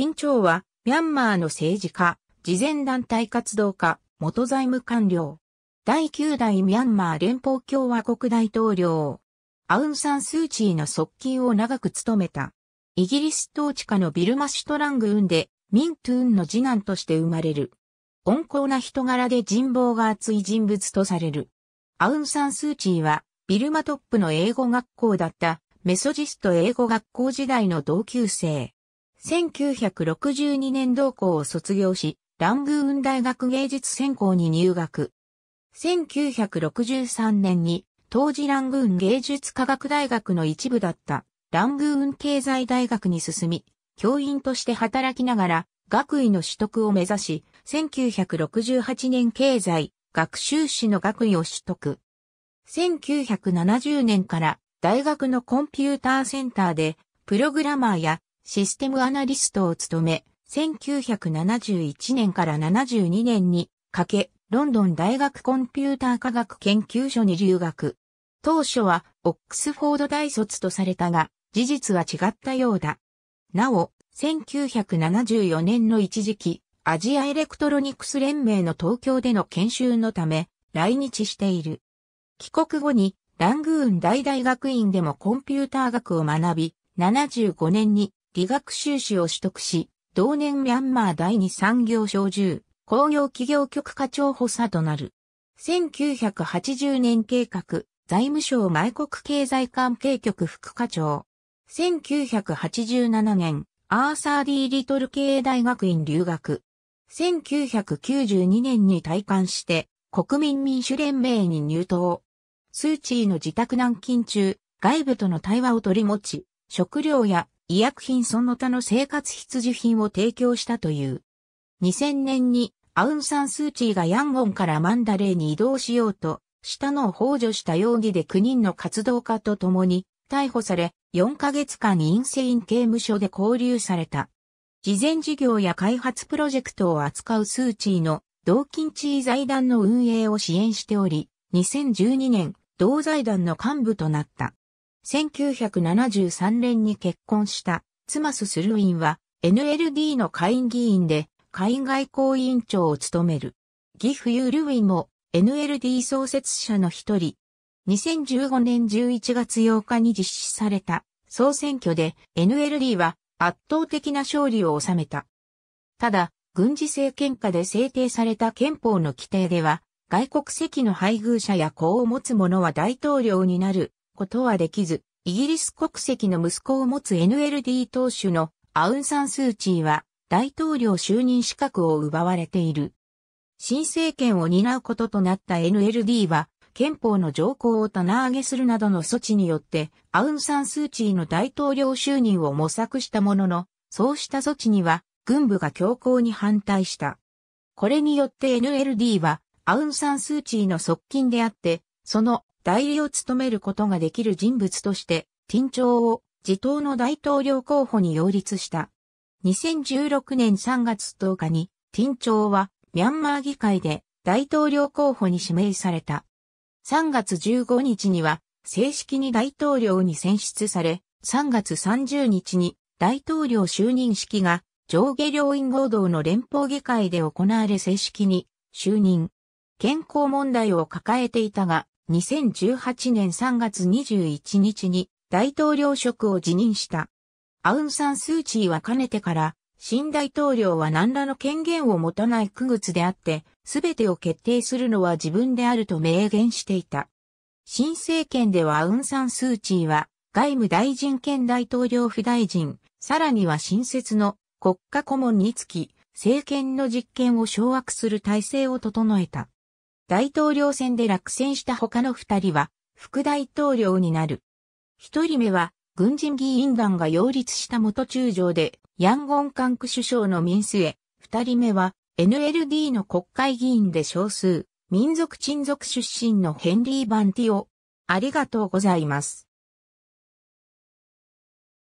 陳朝は、ミャンマーの政治家、慈善団体活動家、元財務官僚。第9代ミャンマー連邦共和国大統領。アウンサンスーチーの側近を長く務めた。イギリス統治下のビルマシュトラングウンで、ミントゥーンの次男として生まれる。温厚な人柄で人望が厚い人物とされる。アウンサンスーチーは、ビルマトップの英語学校だったメソジスト英語学校時代の同級生。1962年同校を卒業し、ラングーン大学芸術専攻に入学。1963年に、当時ラングーン芸術科学大学の一部だったラングーン経済大学に進み、教員として働きながら学位の取得を目指し、1968年経済学習士の学位を取得。1970年から大学のコンピューターセンターでプログラマーやシステムアナリストを務め、1971年から72年にかけ、ロンドン大学コンピューター科学研究所に留学。当初はオックスフォード大卒とされたが、事実は違ったようだ。なお、1974年の一時期、アジアエレクトロニクス連盟の東京での研修のため、来日している。帰国後に、ラングーン大大学院でもコンピューター学を学び、75年に理学修士を取得し、同年ミャンマー第二産業省中、工業企業局課長補佐となる。1980年計画、財務省外国経済関係局副課長。1987年、アーサー・ディ・リトル経営大学院留学。1992年に退官して、国民民主連盟に入党。スーチーの自宅軟禁中、外部との対話を取り持ち、食料や医薬品その他の生活必需品を提供したという。2000年にアウンサンスーチーがヤンゴンからマンダレーに移動しようと、下のを幇助した容疑で9人の活動家と共に逮捕され、4ヶ月間にセイン刑務所で拘留された。事前事業や開発プロジェクトを扱うスーチーの同金地位財団の運営を支援しており、2012年、同財団の幹部となった。1973年に結婚した妻ススルインは NLD の下院議員で下院外交委員長を務める。ギフ・ユールウィンも NLD 創設者の一人。2015年11月8日に実施された総選挙で NLD は圧倒的な勝利を収めた。ただ、軍事政権下で制定された憲法の規定では、外国籍の配偶者や子を持つ者は大統領になることはできず、イギリス国籍の息子を持つ NLD 党首のアウンサンスーチーは大統領就任資格を奪われている。新政権を担うこととなった NLD は憲法の条項を棚上げするなどの措置によってアウンサンスーチーの大統領就任を模索したものの、そうした措置には軍部が強硬に反対した。これによって NLD はアウンサンスーチーの側近であって、その代理を務めることができる人物として、陳 i を自党の大統領候補に擁立した。2016年3月10日に、陳 i はミャンマー議会で大統領候補に指名された。3月15日には正式に大統領に選出され、3月30日に大統領就任式が上下両院合同の連邦議会で行われ正式に就任。健康問題を抱えていたが、2018年3月21日に大統領職を辞任した。アウンサンスーチーはかねてから、新大統領は何らの権限を持たない区別であって、すべてを決定するのは自分であると明言していた。新政権ではアウンサンスーチーは、外務大臣兼大統領府大臣、さらには新設の国家顧問につき、政権の実権を掌握する体制を整えた。大統領選で落選した他の二人は、副大統領になる。一人目は、軍人議員団が擁立した元中将で、ヤンゴン管区首相の民主へ。二人目は、NLD の国会議員で少数、民族鎮族出身のヘンリー・バンティオ。ありがとうございます。